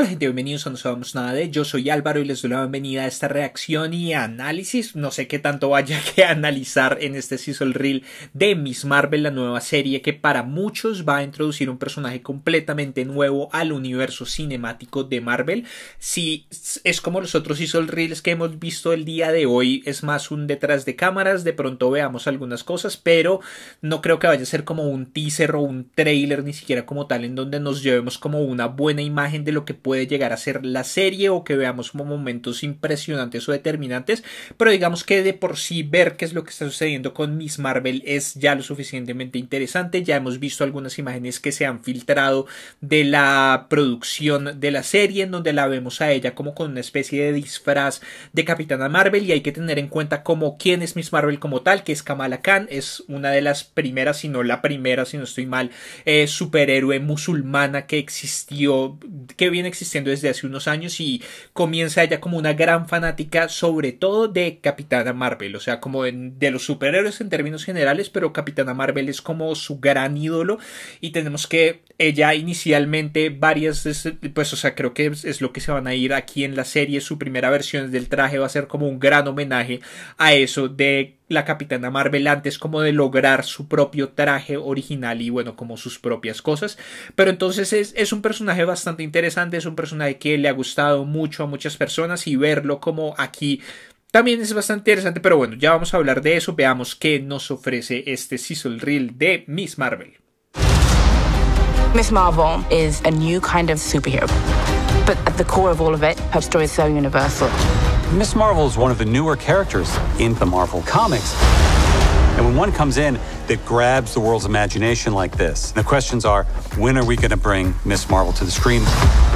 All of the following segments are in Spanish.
Hola gente, bienvenidos a No Sabemos Nada de Yo soy Álvaro y les doy la bienvenida a esta reacción y análisis. No sé qué tanto vaya que analizar en este Sizzle Reel de Miss Marvel, la nueva serie que para muchos va a introducir un personaje completamente nuevo al universo cinemático de Marvel. Si es como los otros Sizzle Reels que hemos visto el día de hoy, es más un detrás de cámaras, de pronto veamos algunas cosas, pero no creo que vaya a ser como un teaser o un trailer, ni siquiera como tal, en donde nos llevemos como una buena imagen de lo que puede puede llegar a ser la serie o que veamos momentos impresionantes o determinantes, pero digamos que de por sí ver qué es lo que está sucediendo con Miss Marvel es ya lo suficientemente interesante, ya hemos visto algunas imágenes que se han filtrado de la producción de la serie en donde la vemos a ella como con una especie de disfraz de Capitana Marvel y hay que tener en cuenta como quién es Miss Marvel como tal, que es Kamala Khan, es una de las primeras, si no la primera, si no estoy mal, eh, superhéroe musulmana que existió, que viene existió existiendo desde hace unos años y comienza ella como una gran fanática sobre todo de Capitana Marvel, o sea, como de los superhéroes en términos generales, pero Capitana Marvel es como su gran ídolo y tenemos que ella inicialmente varias, pues o sea, creo que es, es lo que se van a ir aquí en la serie, su primera versión del traje va a ser como un gran homenaje a eso de la Capitana Marvel antes como de lograr su propio traje original y bueno, como sus propias cosas. Pero entonces es, un personaje bastante interesante, es un personaje que le ha gustado mucho a muchas personas y verlo como aquí también es bastante interesante, pero bueno, ya vamos a hablar de eso, veamos qué nos ofrece este Cecil Reel de Miss Marvel. Miss Marvel is a new kind of superhero, but at the core of all of it, her story is so universal. Miss Marvel is one of the newer characters in the Marvel comics. And when one comes in that grabs the world's imagination like this, the questions are when are we going to bring Miss Marvel to the screen?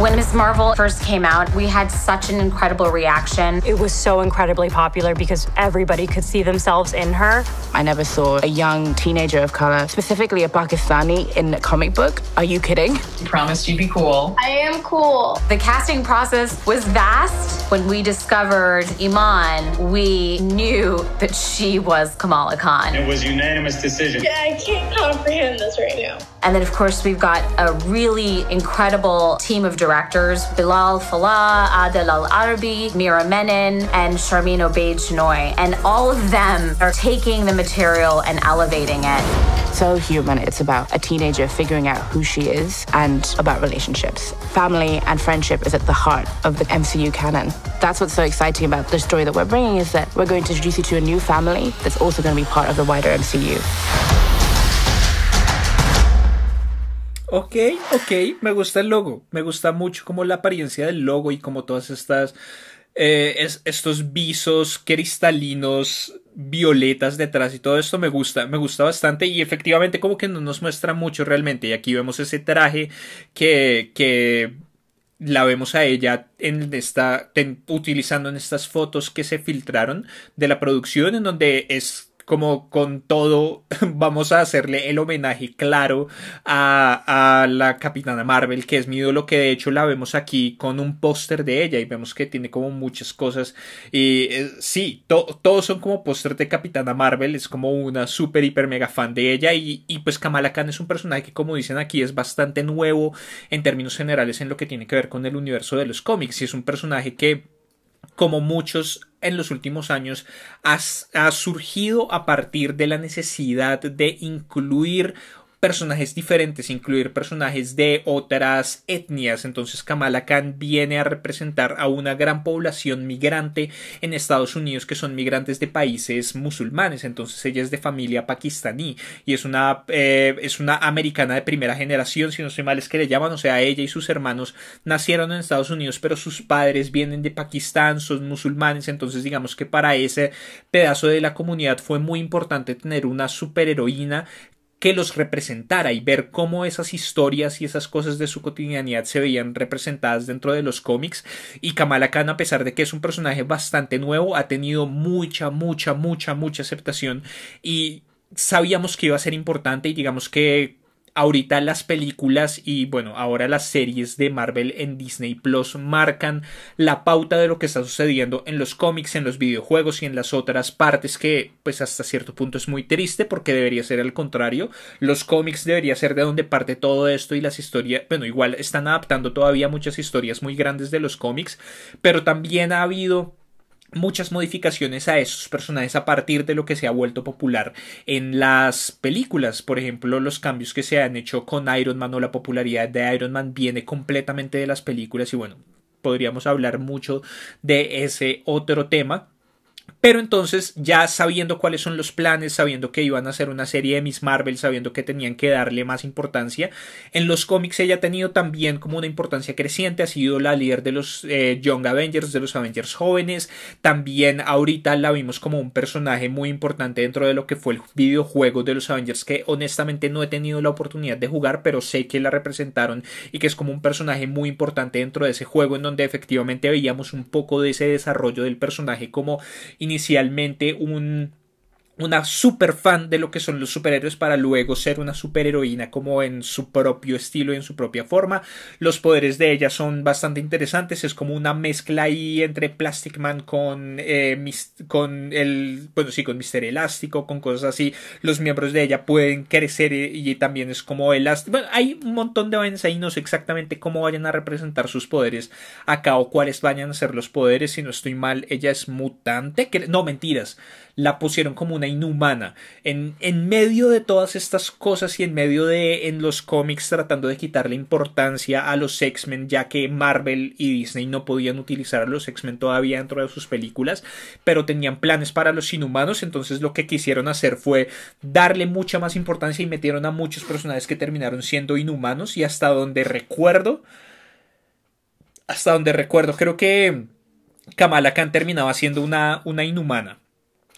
When Ms. Marvel first came out, we had such an incredible reaction. It was so incredibly popular because everybody could see themselves in her. I never saw a young teenager of color, specifically a Pakistani, in a comic book. Are you kidding? You promised you'd be cool. I am cool. The casting process was vast. When we discovered Iman, we knew that she was Kamala Khan. It was unanimous decision. Yeah, I can't comprehend this right now. And then, of course, we've got a really incredible team of directors directors Bilal Falah, Adel Al Arabi, Mira Menon, and Sharmin Obaid Noy, And all of them are taking the material and elevating it. So Human, it's about a teenager figuring out who she is and about relationships. Family and friendship is at the heart of the MCU canon. That's what's so exciting about the story that we're bringing is that we're going to introduce you to a new family that's also going to be part of the wider MCU. Ok, ok, me gusta el logo, me gusta mucho como la apariencia del logo y como todas estas, eh, estos visos cristalinos violetas detrás y todo esto me gusta, me gusta bastante y efectivamente como que no nos muestra mucho realmente y aquí vemos ese traje que, que la vemos a ella en esta, utilizando en estas fotos que se filtraron de la producción en donde es como con todo vamos a hacerle el homenaje claro a, la capitana Marvel, que es mi ídolo, que de hecho la vemos aquí con un póster de ella y vemos que tiene como muchas cosas. Y eh, sí, todos son como póster de capitana Marvel, es como una super, hiper, mega fan de ella. Y, y pues Kamala Khan es un personaje que, como dicen aquí, es bastante nuevo en términos generales en lo que tiene que ver con el universo de los cómics y es un personaje que como muchos en los últimos años ha, ha surgido a partir de la necesidad de incluir personajes diferentes, incluir personajes de otras etnias. Entonces Kamala Khan viene a representar a una gran población migrante en Estados Unidos que son migrantes de países musulmanes. Entonces ella es de familia pakistaní y es una, eh, es una americana de primera generación, si no soy mal es que le llaman. O sea, ella y sus hermanos nacieron en Estados Unidos, pero sus padres vienen de Pakistán, son musulmanes. Entonces digamos que para ese pedazo de la comunidad fue muy importante tener una superheroína que los representara y ver cómo esas historias y esas cosas de su cotidianidad se veían representadas dentro de los cómics. Y Kamala Khan, a pesar de que es un personaje bastante nuevo, ha tenido mucha, mucha, mucha, mucha aceptación y sabíamos que iba a ser importante y digamos que ahorita las películas y bueno, ahora las series de Marvel en Disney Plus marcan la pauta de lo que está sucediendo en los cómics, en los videojuegos y en las otras partes que pues hasta cierto punto es muy triste porque debería ser al contrario. Los cómics debería ser de donde parte todo esto y las historias, bueno, igual están adaptando todavía muchas historias muy grandes de los cómics, pero también ha habido muchas modificaciones a esos personajes a partir de lo que se ha vuelto popular en las películas. Por ejemplo, los cambios que se han hecho con Iron Man o la popularidad de Iron Man viene completamente de las películas y bueno, podríamos hablar mucho de ese otro tema pero entonces, ya sabiendo cuáles son los planes, sabiendo que iban a hacer una serie de Miss Marvel, sabiendo que tenían que darle más importancia, en los cómics ella ha tenido también como una importancia creciente, ha sido la líder de los eh, Young Avengers, de los Avengers jóvenes, también ahorita la vimos como un personaje muy importante dentro de lo que fue el videojuego de los Avengers, que honestamente no he tenido la oportunidad de jugar, pero sé que la representaron y que es como un personaje muy importante dentro de ese juego, en donde efectivamente veíamos un poco de ese desarrollo del personaje como inicialmente un una super fan de lo que son los superhéroes para luego ser una superheroína como en su propio estilo y en su propia forma. Los poderes de ella son bastante interesantes, es como una mezcla ahí entre Plastic Man con, eh, con el, bueno sí, con Mister Elástico, con cosas así. Los miembros de ella pueden crecer y, también es como elástico. hay un montón de vainas ahí, no sé exactamente cómo vayan a representar sus poderes acá o cuáles vayan a ser los poderes, si no estoy mal, ella es mutante, no mentiras la pusieron como una inhumana. En, medio de todas estas cosas y en medio de en los cómics tratando de quitarle importancia a los X-Men, ya que Marvel y Disney no podían utilizar a los X-Men todavía dentro de sus películas, pero tenían planes para los inhumanos, entonces lo que quisieron hacer fue darle mucha más importancia y metieron a muchos personajes que terminaron siendo inhumanos y hasta donde recuerdo, hasta donde recuerdo, creo que Kamala Khan terminaba siendo una, una inhumana.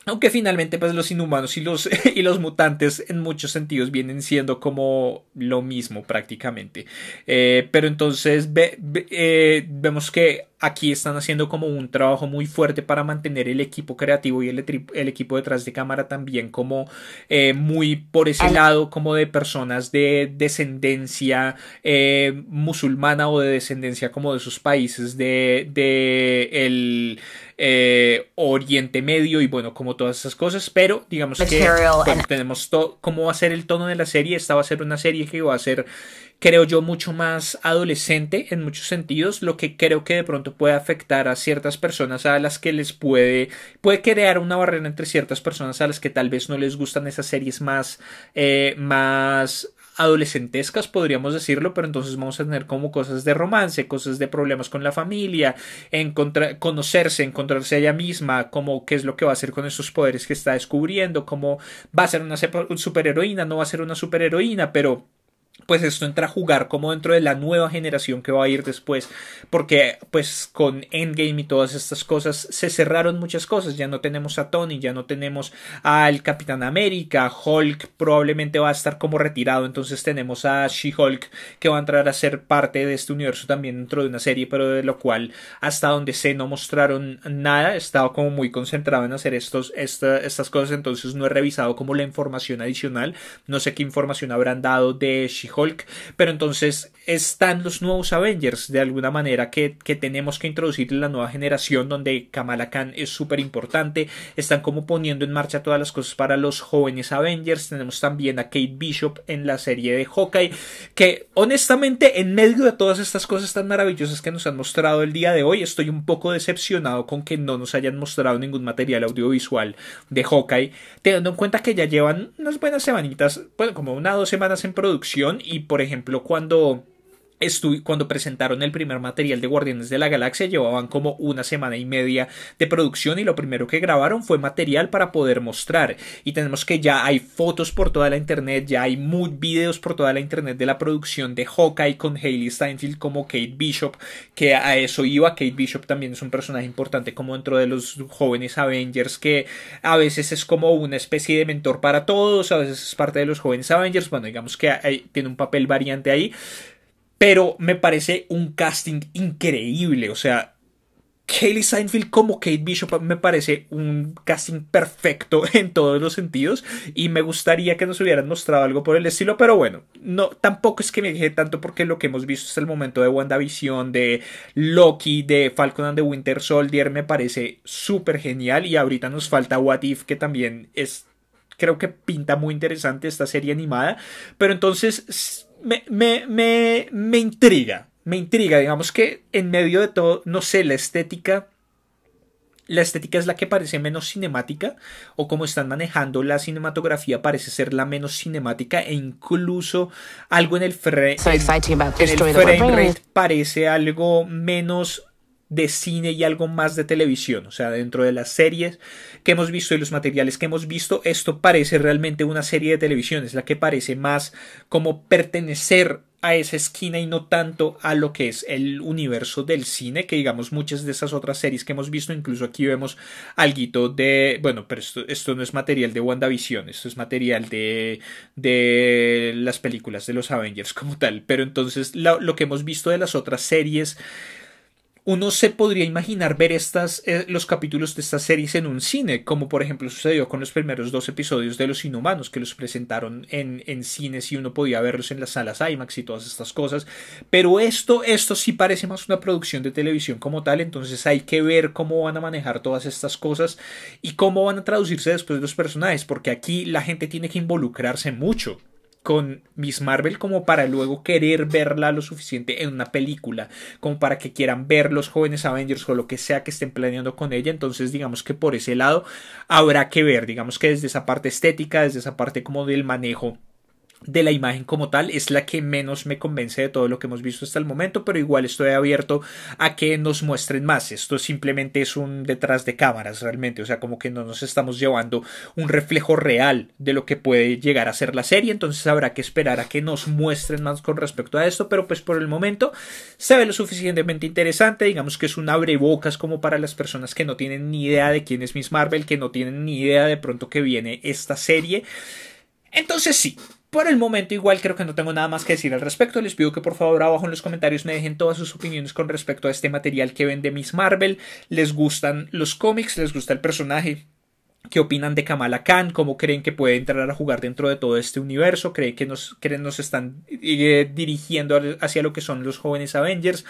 Aunque finalmente pues los inhumanos y los, y los mutantes en muchos sentidos vienen siendo como lo mismo prácticamente. Eh, pero entonces eh, vemos que aquí están haciendo como un trabajo muy fuerte para mantener el equipo creativo y el, equipo detrás de cámara también como eh, muy por ese lado como de personas de descendencia eh, musulmana o de descendencia como de sus países de, el eh, Oriente Medio y bueno como todas esas cosas pero digamos que tenemos todo cómo va a ser el tono de la serie esta va a ser una serie que va a ser creo yo, mucho más adolescente en muchos sentidos, lo que creo que de pronto puede afectar a ciertas personas a las que les puede, puede crear una barrera entre ciertas personas a las que tal vez no les gustan esas series más, eh, más adolescentescas, podríamos decirlo, pero entonces vamos a tener como cosas de romance, cosas de problemas con la familia, encontrar, conocerse, encontrarse a ella misma, como qué es lo que va a hacer con esos poderes que está descubriendo, cómo va a ser una superheroína, no va a ser una superheroína, pero pues esto entra a jugar como dentro de la nueva generación que va a ir después, porque pues con Endgame y todas estas cosas se cerraron muchas cosas, ya no tenemos a Tony, ya no tenemos al Capitán América, Hulk probablemente va a estar como retirado, entonces tenemos a She-Hulk que va a entrar a ser parte de este universo también dentro de una serie, pero de lo cual hasta donde sé no mostraron nada, estaba estado como muy concentrado en hacer estas cosas, entonces no he revisado como la información adicional, no sé qué información habrán dado de hulk Hulk, pero entonces están los nuevos Avengers de alguna manera que, tenemos que introducir en la nueva generación donde Kamala Khan es súper importante, están como poniendo en marcha todas las cosas para los jóvenes Avengers, tenemos también a Kate Bishop en la serie de Hawkeye, que honestamente en medio de todas estas cosas tan maravillosas que nos han mostrado el día de hoy, estoy un poco decepcionado con que no nos hayan mostrado ningún material audiovisual de Hawkeye, teniendo en cuenta que ya llevan unas buenas semanitas, bueno, como una o dos semanas en producción, y por ejemplo cuando cuando presentaron el primer material de Guardianes de la Galaxia llevaban como una semana y media de producción y lo primero que grabaron fue material para poder mostrar y tenemos que ya hay fotos por toda la internet, ya hay videos por toda la internet de la producción de Hawkeye con Hayley Steinfeld como Kate Bishop, que a eso iba, Kate Bishop también es un personaje importante como dentro de los jóvenes Avengers que a veces es como una especie de mentor para todos, a veces es parte de los jóvenes Avengers, bueno digamos que tiene un papel variante ahí, pero me parece un casting increíble. O sea, kelly Seinfeld como Kate Bishop me parece un casting perfecto en todos los sentidos y me gustaría que nos hubieran mostrado algo por el estilo, pero bueno, no tampoco es que me dije tanto porque lo que hemos visto hasta el momento de WandaVision, de Loki, de Falcon and the Winter Soldier me parece súper genial y ahorita nos falta What If que también es creo que pinta muy interesante esta serie animada, pero entonces me, me, me, intriga, me intriga, digamos que en medio de todo, no sé, la estética la estética es la que parece menos cinemática o como están manejando la cinematografía parece ser la menos cinemática e incluso algo en el, en, en el frame parece algo menos de cine y algo más de televisión, o sea, dentro de las series que hemos visto y los materiales que hemos visto, esto parece realmente una serie de televisión, es la que parece más como pertenecer a esa esquina y no tanto a lo que es el universo del cine, que digamos muchas de esas otras series que hemos visto, incluso aquí vemos Algo de, bueno, pero esto, no es material de WandaVision, esto es material de, de las películas de los Avengers como tal, pero entonces lo que hemos visto de las otras series uno se podría imaginar ver estas, eh, los capítulos de estas series en un cine, como por ejemplo sucedió con los primeros dos episodios de Los Inhumanos, que los presentaron en, en cines y uno podía verlos en las salas IMAX y todas estas cosas. Pero esto, esto sí parece más una producción de televisión como tal, entonces hay que ver cómo van a manejar todas estas cosas y cómo van a traducirse después los personajes, porque aquí la gente tiene que involucrarse mucho con Miss Marvel como para luego querer verla lo suficiente en una película, como para que quieran ver los jóvenes Avengers o lo que sea que estén planeando con ella, entonces digamos que por ese lado habrá que ver, digamos que desde esa parte estética, desde esa parte como del manejo de la imagen como tal es la que menos me convence de todo lo que hemos visto hasta el momento, pero igual estoy abierto a que nos muestren más. Esto simplemente es un detrás de cámaras realmente, o sea, como que no nos estamos llevando un reflejo real de lo que puede llegar a ser la serie, entonces habrá que esperar a que nos muestren más con respecto a esto, pero pues por el momento se ve lo suficientemente interesante, digamos que es un abrebocas como para las personas que no tienen ni idea de quién es Miss Marvel, que no tienen ni idea de pronto que viene esta serie. Entonces sí, por el momento igual creo que no tengo nada más que decir al respecto. Les pido que por favor abajo en los comentarios me dejen todas sus opiniones con respecto a este material que vende Miss Marvel. ¿Les gustan los cómics? ¿Les gusta el personaje? ¿Qué opinan de Kamala Khan? ¿Cómo creen que puede entrar a jugar dentro de todo este universo? ¿Creen que nos, están eh, dirigiendo hacia lo que son los jóvenes Avengers?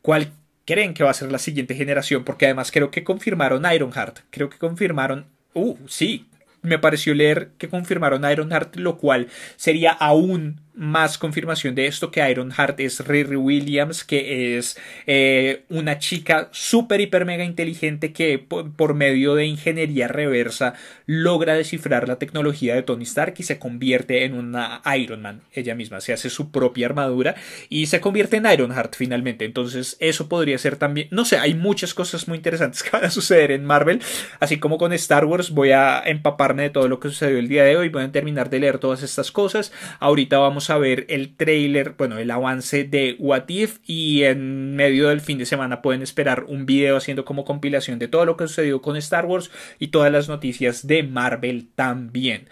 ¿Cuál creen que va a ser la siguiente generación? Porque además creo que confirmaron Ironheart. Creo que confirmaron... Uh, sí, me pareció leer que confirmaron Ironheart, lo cual sería aún más confirmación de esto que Ironheart es Riri Williams, que es eh, una chica súper, hiper, mega inteligente que por, medio de ingeniería reversa logra descifrar la tecnología de Tony Stark y se convierte en una Iron Man ella misma, se hace su propia armadura y se convierte en Ironheart finalmente. Entonces eso podría ser también, no sé, hay muchas cosas muy interesantes que van a suceder en Marvel, así como con Star Wars voy a empapar de todo lo que sucedió el día de hoy. Pueden terminar de leer todas estas cosas. Ahorita vamos a ver el trailer, bueno, el avance de What If y en medio del fin de semana pueden esperar un video haciendo como compilación de todo lo que sucedió con Star Wars y todas las noticias de Marvel también.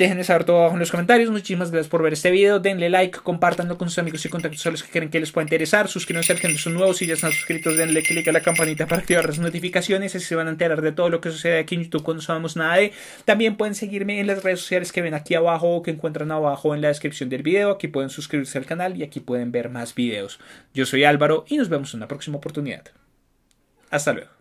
Déjenme saber todo abajo en los comentarios. Muchísimas gracias por ver este video. Denle like, compártanlo con sus amigos y contactos a los que creen que les pueda interesar. Suscríbanse al canal si son nuevos. Si ya están suscritos, denle click a la campanita para activar las notificaciones. Así se van a enterar de todo lo que sucede aquí en YouTube cuando sabemos nada de. También pueden seguirme en las redes sociales que ven aquí abajo o que encuentran abajo en la descripción del video. Aquí pueden suscribirse al canal y aquí pueden ver más videos. Yo soy Álvaro y nos vemos en una próxima oportunidad. Hasta luego.